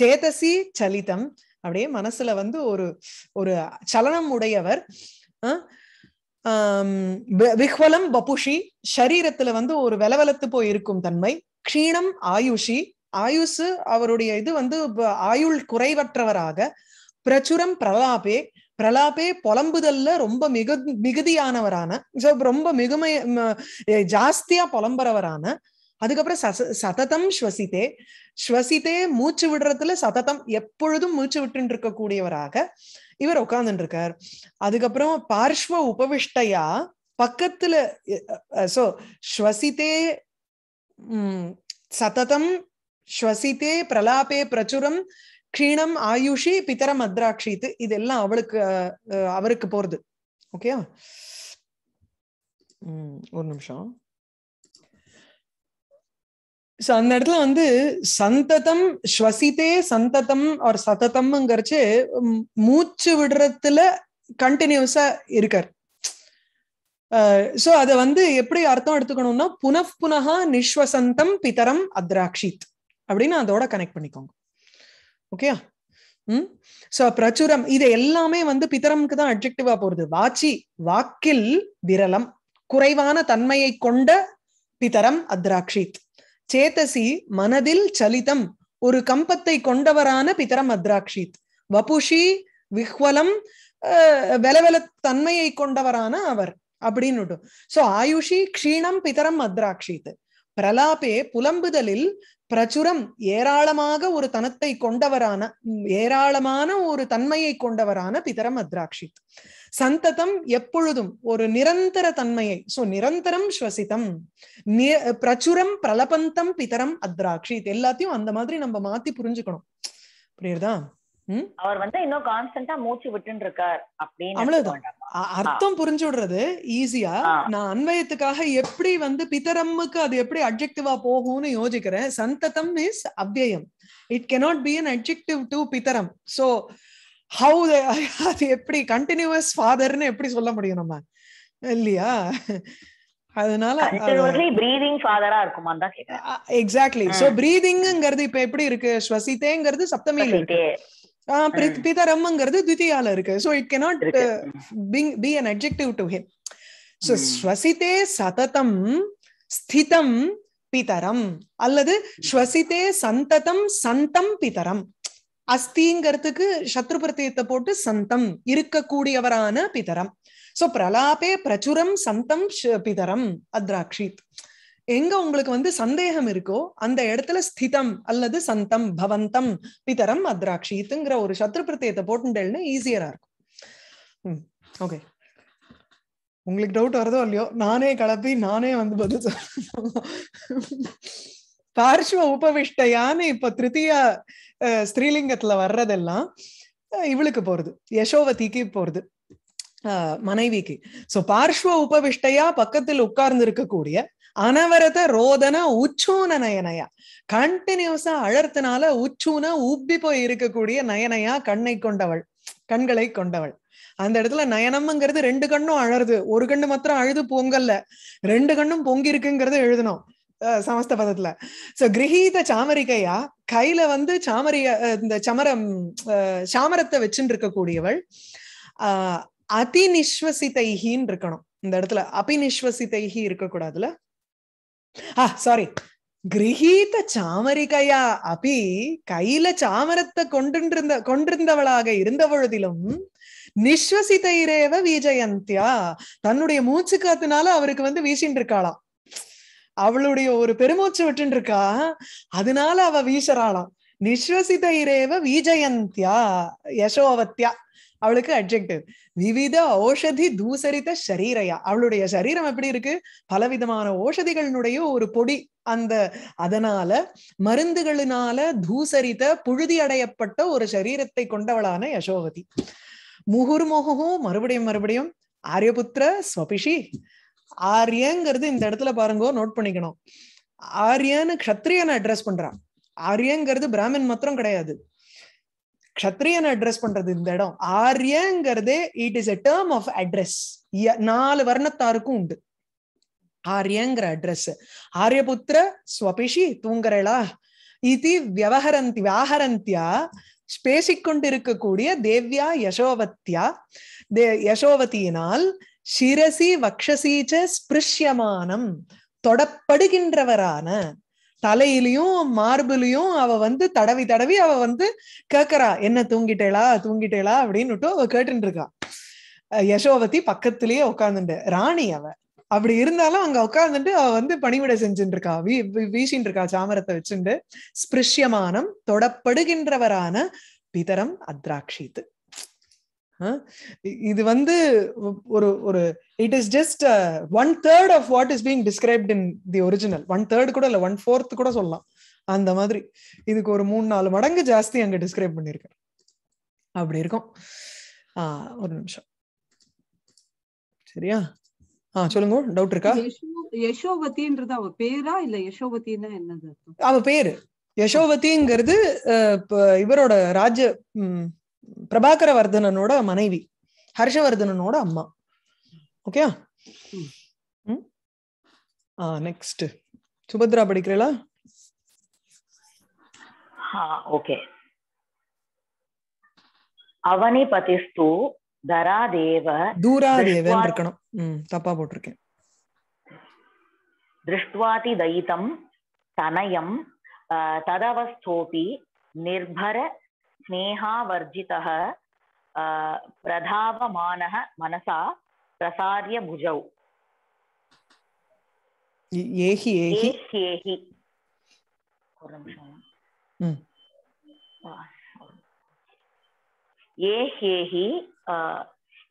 சேதசி சலிதம் அப்படியே மனசுல வந்து ஒரு ஒரு சலனம் உடையவர் விஹ்வலம் பபுஷி சரீரத்துல வந்து ஒரு வெலவெலத்து போய் இருக்கும் தன்மை க்ஷீணம் ஆயுஷி ஆயுசு அவருடைய இது வந்து ஆயுள் குறைவற்றவராக பிரச்சுரம் பிரலாபே பிரலாபே புலம்புதல்ல ரொம்ப மிகு மிகுதியானவரான ரொம்ப மிகுமை ஜாஸ்தியா புலம்புறவரான அதுக்கப்புறம் சச சததம் ஸ்வசித்தே ஸ்வசித்தே மூச்சு விடுறதுல சததம் எப்பொழுதும் மூச்சு விட்டு இருக்கக்கூடியவராக இவர் உட்கார்ந்துட்டு இருக்கார் அதுக்கப்புறம் பார்ஷ்வ உபவிஷ்டையா பக்கத்துல சோ ஸ்வசித்தே உம் சததம் ஸ்வசித்தே பிரலாபே பிரச்சுரம் க்ஷீணம் ஆயுஷி பித்தரம் அத்ராட்சித்து இதெல்லாம் அவளுக்கு அவருக்கு போறது ஓகே ஒரு நிமிஷம் அந்த இடத்துல வந்து சந்ததம் ஸ்வசித்தே சந்ததம் ஒரு சததம்ங்கிறச்சு மூச்சு விடுறதுல கண்டினியூஸா இருக்கார் சோ அத வந்து எப்படி அர்த்தம் எடுத்துக்கணும்னா புனப் புனகா நிஸ்வசந்தம் பிதரம் அத்ராட்சித் அப்படின்னு அதோட கனெக்ட் பண்ணிக்கோங்க ஓகேயா உம் சோ பிரச்சுரம் இது எல்லாமே வந்து பித்தரம்க்கு தான் அப்ஜெக்டிவா போறது வாச்சி வாக்கில் விரலம் குறைவான தன்மையை கொண்ட பிதரம் அத்ராக்ஷித் சேத்தசி மனதில் சலிதம் ஒரு கம்பத்தை கொண்டவரான பிதரம் அத்ராக்ஷித் வபுஷி விஹ்வலம் வெலவெல தன்மையை கொண்டவரான அவர் அப்படின்னு சோ ஆயுஷி க்ஷீணம் பிதரம் அத்ராக்ஷித் பிரலாபே புலம்புதலில் பிரச்சுரம் ஏராளமாக ஒரு தனத்தை கொண்டவரான ஏராளமான ஒரு தன்மையை கொண்டவரான பிதரம் அத்ராட்சித் சந்ததம் எப்பொழுதும் ஒரு நிரந்தர தன்மையை சோ நிரந்தரம் ஸ்வசிதம் பிரச்சுரம் பிரலபந்தம் பிதரம் அத்ராட்சித் எல்லாத்தையும் அந்த மாதிரி நம்ம மாத்தி புரிஞ்சுக்கணும் புரியுதா அவர் வந்து இன்னும் கான்ஸ்டன்டா மூச்சு விட்டு இருக்கார் அப்படின்னு அர்த்தம் புரிஞ்சு விடுறது ஈஸியா நான் அன்வயத்துக்காக எப்படி வந்து பிதரம்முக்கு அது எப்படி அப்ஜெக்டிவா போகும்னு யோசிக்கிறேன் சந்ததம் இஸ் அவ்வியம் it cannot be an objective to பிதரம் சோ ஹவு [LAUGHS] அது எப்படி கண்டினியூஸ் ஃபாதர்னு எப்படி சொல்ல முடியும் நம்ம இல்லையா அதனால எக்ஸாக்ட்லி சோ பிரீதிங்ங்கிறது இப்ப எப்படி இருக்கு ஸ்வசிதேங்கிறது சப்தமே பிதரம்ங்கிறது துதியால இருக்கு so it cannot be an adjective to him so ஸ்வசிதே சததம் ஸ்திதம் பிதரம் அல்லது ஸ்வசிதே சந்ததம் சந்தம் பிதரம் அஸ்திங்கிறதுக்கு சத்ரு பிரத்தியத்தை போட்டு சந்தம் இருக்கக்கூடியவரான பிதரம் சோ பிரலாபே பிரச்சுரம் சந்தம் பிதரம் அத்ராட்சித் எங்க உங்களுக்கு வந்து சந்தேகம் இருக்கோ அந்த இடத்துல ஸ்திதம் அல்லது சந்தம் பவந்தம் பிதரம் அத்ராட்சித்துங்கிற ஒரு சத்ரு பிரத்தியத்தை போட்டுட்டேன்னு ஈஸியரா இருக்கும் ஓகே உங்களுக்கு டவுட் வருதோ இல்லையோ நானே கலப்பி நானே வந்து பதில் பார்ஷ்வ உபவிஷ்டையான்னு இப்ப திருத்திய ஸ்ரீலிங்கத்துல வர்றதெல்லாம் இவளுக்கு போறது யசோவதிக்கு போறது மனைவிக்கு சோ பார்ஷ்வ உபவிஷ்டையா பக்கத்தில் உட்கார்ந்து இருக்கக்கூடிய அனவரத ரோதன உச்சூன நயனையா கண்டினியூஸா அழர்த்தினால உச்சூன உப்பி போய் இருக்கக்கூடிய நயனையா கண்ணை கொண்டவள் கண்களை கொண்டவள் அந்த இடத்துல நயனம்ங்கிறது ரெண்டு கண்ணும் அழறுது ஒரு கண்ணு மாத்திரம் அழுது பொங்கல்ல ரெண்டு கண்ணும் பொங்கி இருக்குங்கிறது எழுதணும் சமஸ்த பதத்துல சோ கிரகீத சாமரிகையா கையில வந்து சாமரிய இந்த சமரம் சாமரத்தை வச்சுட்டு இருக்கக்கூடியவள் ஆஹ் அதிநிஸ்வசிதைகின்னு இருக்கணும் இந்த இடத்துல அபிநிஸ்வசிதைகி இருக்கக்கூடாதுல சாரி கிரகீத சாமரிகையா அபி கையில சாமரத்தை கொண்டிருந்த கொண்டிருந்தவளாக இருந்த பொழுதிலும் நிஸ்வசித்தைரேவ விஜயந்தியா தன்னுடைய மூச்சு காத்துனால அவருக்கு வந்து வீசின்னு இருக்காளாம் அவளுடைய ஒரு பெருமூச்சு விட்டு இருக்கா அதனால அவ வீசறாளாம் நிஸ்வசித்தைரேவ விஜயந்தியா யசோவத்யா அவளுக்கு அப்ஜெக்டிவ் விவித ஓஷதி தூசரித்த சரீரையா அவளுடைய சரீரம் எப்படி இருக்கு பலவிதமான ஓஷதிகளினுடைய ஒரு பொடி அந்த அதனால மருந்துகளினால தூசரித்த புழுதி அடையப்பட்ட ஒரு சரீரத்தை கொண்டவளான யசோகதி முகுர்முகும் மறுபடியும் மறுபடியும் ஆரியபுத்திர ஸ்வபிஷி ஆரியங்கிறது இந்த இடத்துல பாருங்க நோட் பண்ணிக்கணும் ஆரியன்னு க்ஷத்ரியனை அட்ரஸ் பண்றான் ஆரியங்கிறது பிராமின் மாத்திரம் கிடையாது கத்திரியன் அட்ரஸ் பண்றது இந்த இடம் ஆரியங்கிறதே it is a term of address நாலு வர்ணத்தாருக்கும் உண்டு ஆரியங்கிற அட்ரஸ் ஆரியபுத்திர ஸ்வபிஷி தூங்குறளா இது வியவஹரந்தி வியாஹரந்தியா இருக்கக்கூடிய தேவ்யா யசோவத்தியா தே யசோவதியினால் சிரசி வக்ஷசீச்ச ஸ்பிருஷ்யமானம் தொடப்படுகின்றவரான தலையிலையும் மார்பிலையும் அவ வந்து தடவி தடவி அவ வந்து கேக்குறா என்ன தூங்கிட்டேளா தூங்கிட்டேளா அப்படின்னுட்டு அவ கேட்டுட்டு இருக்கா யசோவதி பக்கத்திலேயே உட்காந்துட்டு ராணி அவ அப்படி இருந்தாலும் அங்க உட்காந்துட்டு அவ வந்து பணிவிட செஞ்சுட்டு இருக்கா வீ வீசின்னு இருக்கா சாமரத்தை வச்சுண்டு ஸ்பிருஷ்யமானம் தொடப்படுகின்றவரான பிதரம் அத்ராட்சித்து இது வந்து ஒரு ஒரு it is just one third of what is being described in the original one third கூட இல்ல ஒன் ஃபோர்த் கூட சொல்லலாம் அந்த மாதிரி இதுக்கு ஒரு மூணு நாலு மடங்கு ஜாஸ்தி அங்க டிஸ்கிரைப் பண்ணிருக்க அப்படி இருக்கும் ஆஹ் ஒரு நிமிஷம் சரியா ஆஹ் சொல்லுங்க டவுட் இருக்கா யசோவதின்றது அவ பேரா இல்ல யசோவதினா என்னது அவ பேரு யசோவதிங்கிறது இவரோட ராஜ பிரபாகரவர்தனனோட மனைவி ஹர்ஷவர்தனனோட அம்மா ஓகே ஆ நெக்ஸ்ட் சுபத்ரா படிக்கிறீங்களா ஓகே அவனி பதிஸ்து தராதேவ தூராதேவன் இருக்கணும் தப்பா போட்டிருக்கேன் திருஷ்டுவாதி தயிதம் தனயம் ததவஸ்தோபி நிர்பர स्नेहावर्जितः प्रधाव मनसा प्रसार्य भुजौ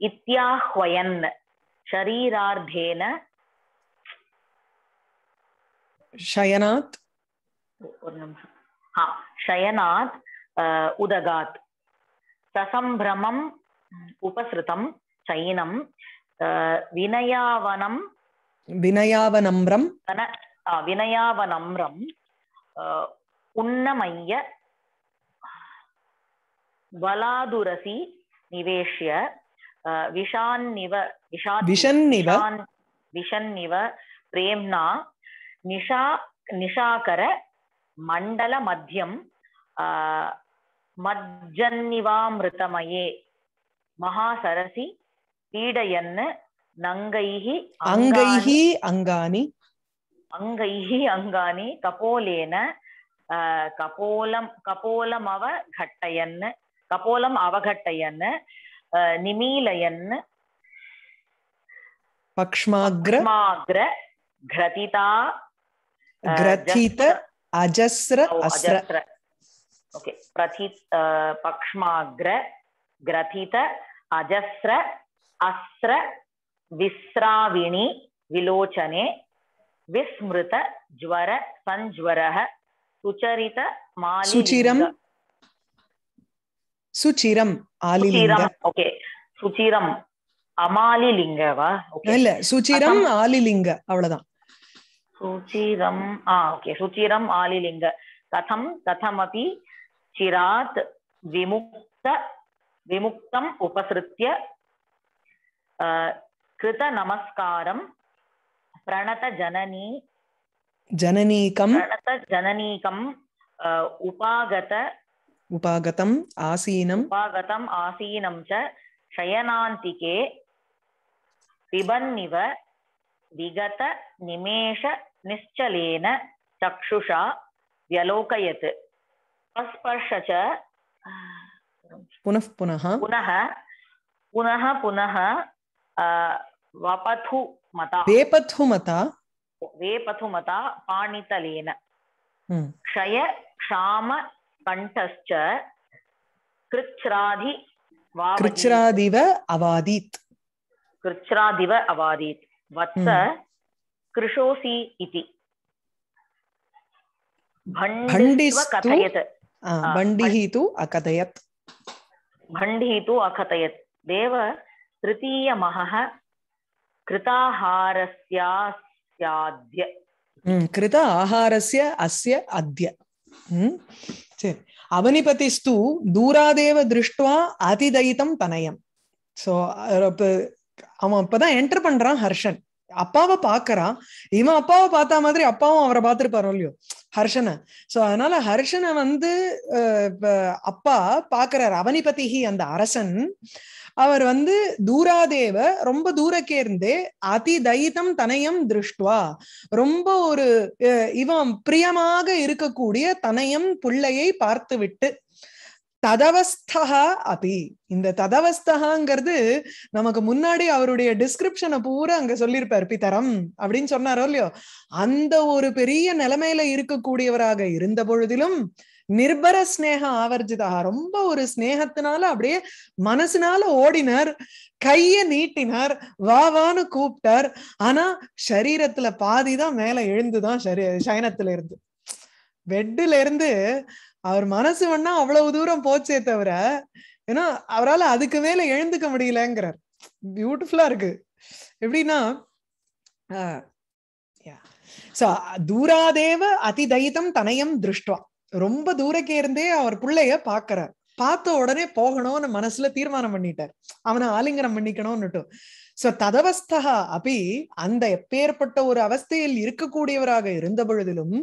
इत्याह्वयन् शरीरार्धेन शयनात् हा शयनात् உதகாத் சசம்பிரமம் உபசிருதம் சைனம் வினயாவனம் வினயாவனம்ரம் வினயாவனம்ரம் உன்னமைய வலாதுரசி நிவேஷ்ய விஷான்னிவ விஷா விஷன்னிவ விஷன்னிவ பிரேம்னா நிஷா நிஷாகர மண்டல மத்தியம் மஜ்ஜன்னிவாமிருத்தமயே மகாசரசி பீடயன்ன நங்கைஹி அங்கைஹி அங்கானி அங்கைஹி அங்கானி கபோலேன கபோலம் கபோலம் அவ கட்டயன்னு கபோலம் அவகட்டயன்னு நிமீலயன்னு பக்ஷ்மாக்ர கிரதிதா கிரதித அஜஸ்ர அஸ்ர ஓகே பிரதி பக்ஷ்மாக்ர கிரதித அஜஸ்ர அஸ்ர விஸ்ராவிணி விலோச்சனே விஸ்மிருத ஜுவர சஞ்வரஹ சுச்சரித மாலி சுச்சிரம் சுச்சிரம் ஆலிலிங்கம் ஓகே சுச்சிரம் அமாலிலிங்கவா இல்ல சுச்சிரம் ஆலிலிங்க அவ்வளவுதான் சுச்சிரம் ஆ ஓகே சுச்சிரம் ஆலிலிங்க கதம் கதமபி சிராத் விமுக்த விமுக்தம் உபசிருத்திய கிருத நமஸ்காரம் பிரணத ஜனனி ஜனனீகம் பிரணத ஜனனீகம் உபாகத உபாகதம் ஆசீனம் உபாகதம் ஆசீனம் ச சயனாந்திகே பிபன்னிவ விகத நிமேஷ நிச்சலேன சக்ஷுஷா வியலோகயத்து अस्पर्श च पुनः पुनः पुनः पुनः पुनः वपथु मता वेपथु मता वेपथु मता पाणितलेन क्षय क्षाम कण्ठश्च कृच्छ्राधि कृच्छ्रादिव अवादीत् कृच्छ्रादिव अवादीत् वत्स कृशोऽसि इति भण्डिस्व कथयत् भण्डिः तु अकथयत् भण्डिः तु अकथयत् देव तृतीयमहः कृताहारस्याद्य कृत आहारस्य अस्य अद्य சரி அவனிபதிஸ்து தூராதேவ திருஷ்டுவா அதிதைத்தம் தனயம் ஸோ அவன் அப்பதான் என்டர் பண்றான் ஹர்ஷன் அப்பாவை பாக்குறான் இவன் அப்பாவை பார்த்த மாதிரி அப்பாவும் அவரை பார்த்துருப்பாரோ இல்லையோ ஹர்ஷனை சோ அதனால ஹர்ஷனை வந்து அப்பா பாக்குறாரு அவனிபதிஹி அந்த அரசன் அவர் வந்து தூராதேவ ரொம்ப தூரக்கேர்ந்தே அதி தைதம் தனயம் திருஷ்டுவா ரொம்ப ஒரு இவன் பிரியமாக இருக்கக்கூடிய தனயம் புள்ளையை பார்த்து விட்டு ததவஸ்தகா அபி இந்த ததவஸ்தகாங்கிறது நமக்கு முன்னாடி அவருடைய டிஸ்கிரிப்ஷனை பூரா அங்க சொல்லியிருப்பார் பிதரம் அப்படின்னு சொன்னாரோ இல்லையோ அந்த ஒரு பெரிய நிலைமையில இருக்கக்கூடியவராக இருந்த பொழுதிலும் நிர்பர ஸ்னேக ஆவர்ஜிதா ரொம்ப ஒரு ஸ்னேகத்தினால அப்படியே மனசுனால ஓடினார் கைய நீட்டினார் வாவான்னு கூப்பிட்டார் ஆனா சரீரத்துல பாதிதான் மேல எழுந்துதான் சரி சயனத்துல இருந்து வெட்டுல இருந்து அவர் மனசு வேணா அவ்வளவு தூரம் போச்சே தவிர ஏன்னா அவரால் அதுக்கு மேல எழுந்துக்க முடியலங்கிறார் பியூட்டிஃபுல்லா இருக்கு எப்படின்னா தூராதேவ அதிதைதம் தனையும் திருஷ்டுவா ரொம்ப தூரக்கே இருந்தே அவர் பிள்ளைய பாக்குறார் பார்த்த உடனே போகணும்னு மனசுல தீர்மானம் பண்ணிட்டார் அவனை ஆலிங்கனம் பண்ணிக்கணும்னுட்டும் சோ ததவஸ்தா அப்படி அந்த எப்பேற்பட்ட ஒரு அவஸ்தையில் இருக்கக்கூடியவராக இருந்த பொழுதிலும்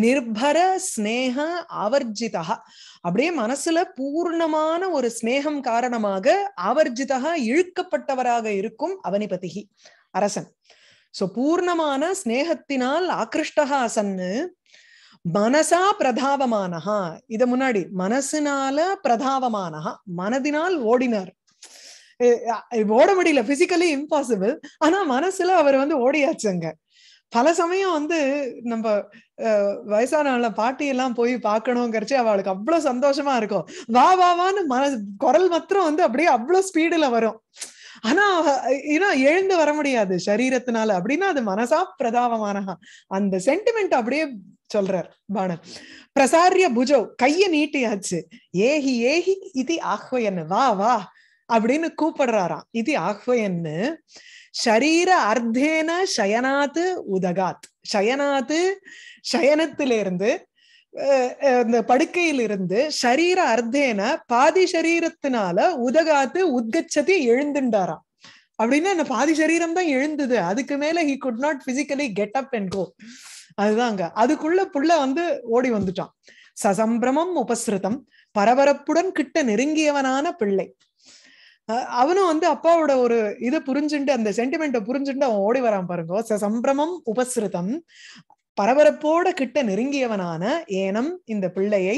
நிர்பர ஸ்னேக அவர்ஜிதா அப்படியே மனசுல பூர்ணமான ஒரு ஸ்னேகம் காரணமாக அவர்ஜிதா இழுக்கப்பட்டவராக இருக்கும் அவனிபதிகி அரசன் சோ பூர்ணமான ஸ்னேகத்தினால் ஆக்ருஷ்டகா அசன்னு மனசா பிரதாவமானஹா இத முன்னாடி மனசினால பிரதாவமானஹா மனதினால் ஓடினார் ஓட முடியல பிசிக்கலி இம்பாசிபிள் ஆனா மனசுல அவர் வந்து ஓடியாச்சுங்க பல சமயம் வந்து நம்ம வயசானவங்கள எல்லாம் போய் பார்க்கணுங்கிறச்சு அவளுக்கு அவ்வளவு சந்தோஷமா இருக்கும் வா வா வான்னு மன குரல் மாத்திரம் வந்து அப்படியே அவ்வளவு ஸ்பீடுல வரும் ஆனா ஏன்னா எழுந்து வர முடியாது சரீரத்தினால அப்படின்னா அது மனசா பிரதாபமானஹா அந்த சென்டிமெண்ட் அப்படியே சொல்றார் பாணன் பிரசாரிய புஜோ கைய நீட்டியாச்சு ஏஹி ஏஹி இது ஆஹ்வயன் வா வா அப்படின்னு கூப்பிடுறாராம் இது ஆஹ்வயன்னு ஷரீர அர்த்தேன சயனாத்து உதகாத் சயனாத்து சயனத்திலிருந்து இந்த படுக்கையிலிருந்து ஷரீர அர்த்தேன பாதி சரீரத்தினால உதகாத்து உத்கச்சதி எழுந்துண்டாராம் அப்படின்னா இந்த பாதி சரீரம் தான் எழுந்தது அதுக்கு மேல he could not physically get up and go அதுதாங்க அதுக்குள்ள புள்ள வந்து ஓடி வந்துட்டான் சசம்பிரமம் உபசிருதம் பரபரப்புடன் கிட்ட நெருங்கியவனான பிள்ளை அவனும் வந்து அப்பாவோட ஒரு இதை புரிஞ்சுட்டு அந்த சென்டிமெண்ட்டை புரிஞ்சுட்டு அவன் ஓடி வரான் பாருங்க சம்பிரமம் உபசிருதம் பரபரப்போட கிட்ட நெருங்கியவனான ஏனம் இந்த பிள்ளையை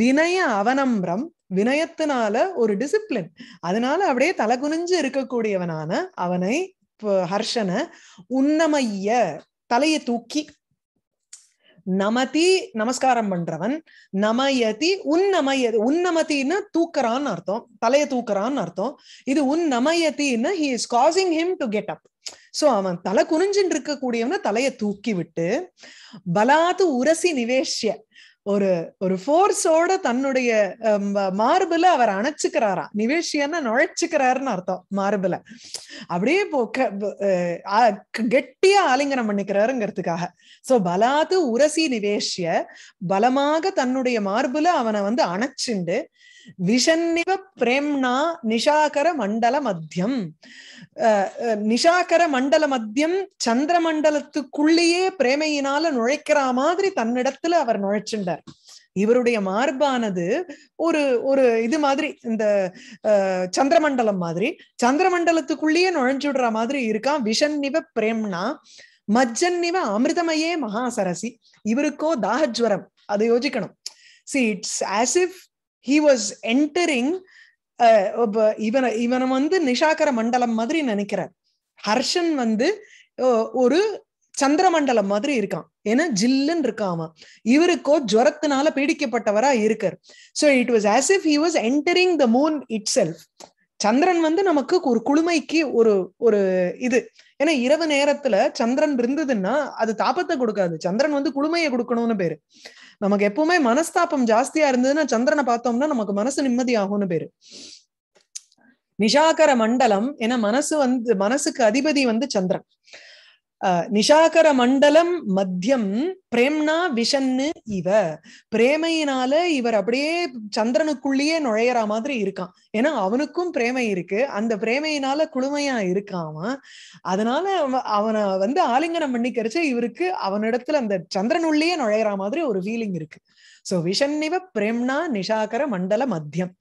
வினய அவனம்பரம் வினயத்தினால ஒரு டிசிப்ளின் அதனால அப்படியே தலை குனிஞ்சு இருக்கக்கூடியவனான அவனை ஹர்ஷனை உன்னமைய தலையை தூக்கி நமதி நமஸ்காரம் பண்றவன் நமயதி உன் நமயதி உன் உன்னமத்தின்னா தூக்குறான்னு அர்த்தம் தலையை தூக்குறான்னு அர்த்தம் இது நமயத்தின்னு he is causing him to get up so அவன் தலை குனிஞ்சின் இருக்கக்கூடியவன தலையை தூக்கி விட்டு பலாத்து உரசி நிவேஷ்ய ஒரு ஒரு ஃபோர்ஸோட தன்னுடைய மார்புல அவர் அணைச்சுக்கிறாரா நிவேஷியன்னா நுழைச்சுக்கிறாருன்னு அர்த்தம் மார்புல அப்படியே போ கெட்டியா ஆலிங்கனம் பண்ணிக்கிறாருங்கிறதுக்காக சோ பலாது உரசி நிவேஷிய பலமாக தன்னுடைய மார்புல அவனை வந்து அணைச்சுண்டு விஷன்னிவ பிரேம்னா நிஷாகர மண்டல மத்தியம் நிஷாகர மண்டல மத்தியம் சந்திர மண்டலத்துக்குள்ளேயே பிரேமையினால நுழைக்கிற மாதிரி தன்னிடத்துல அவர் நுழைச்சுண்டார் இவருடைய மார்பானது ஒரு ஒரு இது மாதிரி இந்த சந்திரமண்டலம் மாதிரி சந்திரமண்டலத்துக்குள்ளேயே நுழைஞ்சுடுற மாதிரி இருக்கான் விஷன்னிவ பிரேம்னா மஜ்ஜன்னிவ அமிர்தமயே மகாசரசி இவருக்கோ தாகஜ்வரம் அதை யோசிக்கணும் see it's he was entering இவனை இவனை வந்து நிஷாகர மண்டலம் மாதிரி நினைக்கிறார் ஹர்ஷன் வந்து ஒரு சந்திரமண்டலம் மாதிரி இருக்கான் ஏன்னா ஜில்லுன்னு இருக்கான் இவருக்கோ ஜுரத்தினால பீடிக்கப்பட்டவரா இருக்கார் so it was as if he was entering the moon itself சந்திரன் வந்து நமக்கு ஒரு குளுமைக்கு ஒரு ஒரு இது ஏன்னா இரவு நேரத்துல சந்திரன் இருந்ததுன்னா அது தாபத்தை கொடுக்காது சந்திரன் வந்து குளுமையை கொடுக்கணும்னு பேரு நமக்கு எப்பவுமே மனஸ்தாபம் ஜாஸ்தியா இருந்ததுன்னா சந்திரனை பார்த்தோம்னா நமக்கு மனசு நிம்மதி ஆகும்னு பேரு நிஷாகர மண்டலம் ஏன்னா மனசு வந்து மனசுக்கு அதிபதி வந்து சந்திரன் நிஷாகர மண்டலம் மத்தியம் பிரேம்னா விஷன்னு இவ பிரேமையினால இவர் அப்படியே சந்திரனுக்குள்ளேயே நுழையிற மாதிரி இருக்கான் ஏன்னா அவனுக்கும் பிரேமை இருக்கு அந்த பிரேமையினால குழுமையா இருக்கான் அவன் அதனால அவனை வந்து ஆலிங்கனம் பண்ணிக்கிறச்சு இவருக்கு அவனிடத்துல அந்த சந்திரனுள்ளேயே நுழையிற மாதிரி ஒரு ஃபீலிங் இருக்கு சோ விஷன்னிவ பிரேம்னா நிஷாகர மண்டல மத்தியம்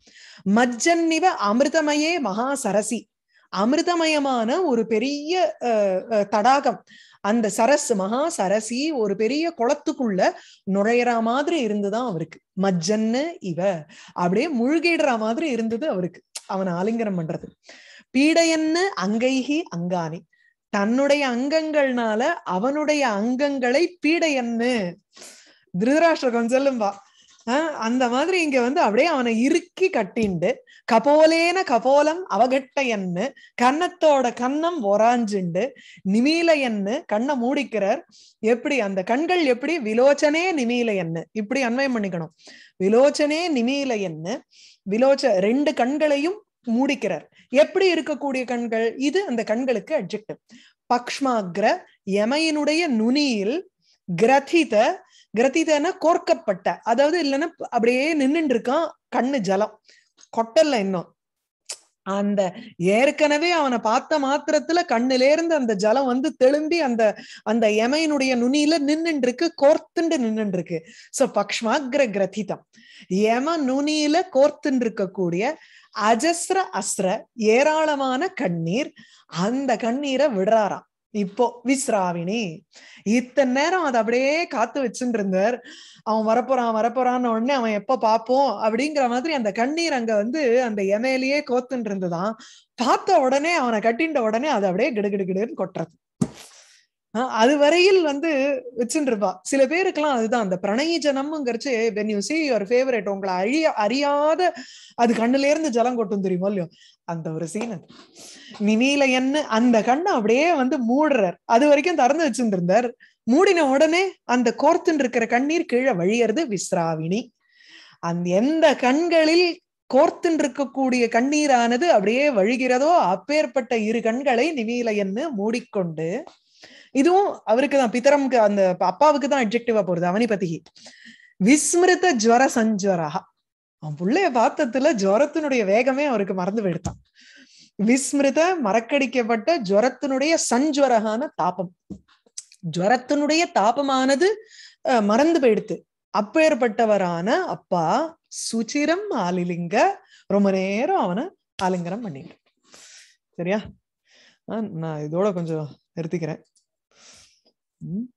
மஜ்ஜன்னிவ அமிர்தமயே மகா சரசி அமிர்தமயமான ஒரு பெரிய தடாகம் அந்த சரஸ் மகா சரசி ஒரு பெரிய குளத்துக்குள்ள நுழையிற மாதிரி இருந்துதான் அவருக்கு மஜ்ஜன்னு இவ அப்படியே முழுகிடுற மாதிரி இருந்தது அவருக்கு அவனை ஆலிங்கனம் பண்றது பீடையன்னு அங்கைகி அங்கானி தன்னுடைய அங்கங்கள்னால அவனுடைய அங்கங்களை பீடையன்னு திருதராஷ்டிர சொல்லும்பா அந்த மாதிரி இங்க வந்து அப்படியே அவனை இறுக்கி கட்டிண்டு கபோலேன கபோலம் அவகட்டையன்னு கன்னத்தோட கன்னம் ஒராஞ்சுண்டு நிமீலையன்னு கண்ணை மூடிக்கிறார் எப்படி அந்த கண்கள் எப்படி விலோச்சனே நிமீலையன்னு இப்படி அன்வயம் பண்ணிக்கணும் விலோச்சனே நிமீலையன்னு விலோச்ச ரெண்டு கண்களையும் மூடிக்கிறார் எப்படி இருக்கக்கூடிய கண்கள் இது அந்த கண்களுக்கு அப்ஜெக்டிவ் பக்ஷ்மாகிர எமையினுடைய நுனியில் கிரதித கிரதிதன கோர்க்கப்பட்ட அதாவது இல்லைன்னா அப்படியே நின்றுட்டு இருக்கான் கண்ணு ஜலம் கொட்டல்ல இன்னும் அந்த ஏற்கனவே அவனை பார்த்த மாத்திரத்துல கண்ணுல இருந்து அந்த ஜலம் வந்து தெளும்பி அந்த அந்த எமையினுடைய நுனியில நின்னுட்டு இருக்கு கோர்த்துண்டு நின்னுட்டு இருக்கு சோ பக்ஷ்மாகிர கிரதிதம் எம நுனியில கோர்த்துண்டு இருக்கக்கூடிய அஜஸ்ர அஸ்ர ஏராளமான கண்ணீர் அந்த கண்ணீரை விடுறாராம் இப்போ விஸ்ராவினி இத்தனை நேரம் அதை அப்படியே காத்து வச்சுட்டு அவன் வரப்போறான் வரப்போறான்னு உடனே அவன் எப்ப பாப்போம் அப்படிங்கிற மாதிரி அந்த கண்ணீர் அங்க வந்து அந்த எமையிலேயே கோத்துன்னு இருந்துதான் பார்த்த உடனே அவனை கட்டின்ற உடனே அதை அப்படியே கிடுகிடுகிடுன்னு கொட்டுறது அது வரையில் வந்து வச்சுருப்பா சில பேருக்குலாம் அதுதான் அந்த பிரணய ஜனம்ங்கிறச்சு when you see your favourite உங்களை அழிய அறியாத அது கண்ணுல இருந்து ஜலம் கொட்டும் தெரியுமோ இல்லையோ அந்த ஒரு சீன் நினைல என்ன அந்த கண்ணை அப்படியே வந்து மூடுறார் அது வரைக்கும் திறந்து வச்சுருந்தார் மூடின உடனே அந்த கோர்த்துன்னு இருக்கிற கண்ணீர் கீழே வழியறது விஸ்ராவினி அந்த எந்த கண்களில் கோர்த்துன்னு இருக்கக்கூடிய கண்ணீரானது அப்படியே வழிகிறதோ அப்பேற்பட்ட இரு கண்களை நிமியில என்ன மூடிக்கொண்டு இதுவும் அவருக்கு தான் அந்த அப்பாவுக்கு தான் அப்ஜெக்டிவா போறது அவனி பத்தி விஸ்மிருத ஜுவர சஞ்சுவராக அவன் பிள்ளைய பார்த்ததுல ஜுவரத்தினுடைய வேகமே அவருக்கு மறந்து போயிடுத்தான் விஸ்மிருத மறக்கடிக்கப்பட்ட ஜுவரத்தினுடைய சஞ்சுவரகான தாபம் ஜுவரத்தினுடைய தாபமானது மறந்து போயிடுத்து அப்பேற்பட்டவரான அப்பா சுச்சிரம் ஆலிலிங்க ரொம்ப நேரம் அவனை ஆலிங்கரம் பண்ணிட்டு சரியா நான் இதோட கொஞ்சம் நிறுத்திக்கிறேன் Mm -hmm.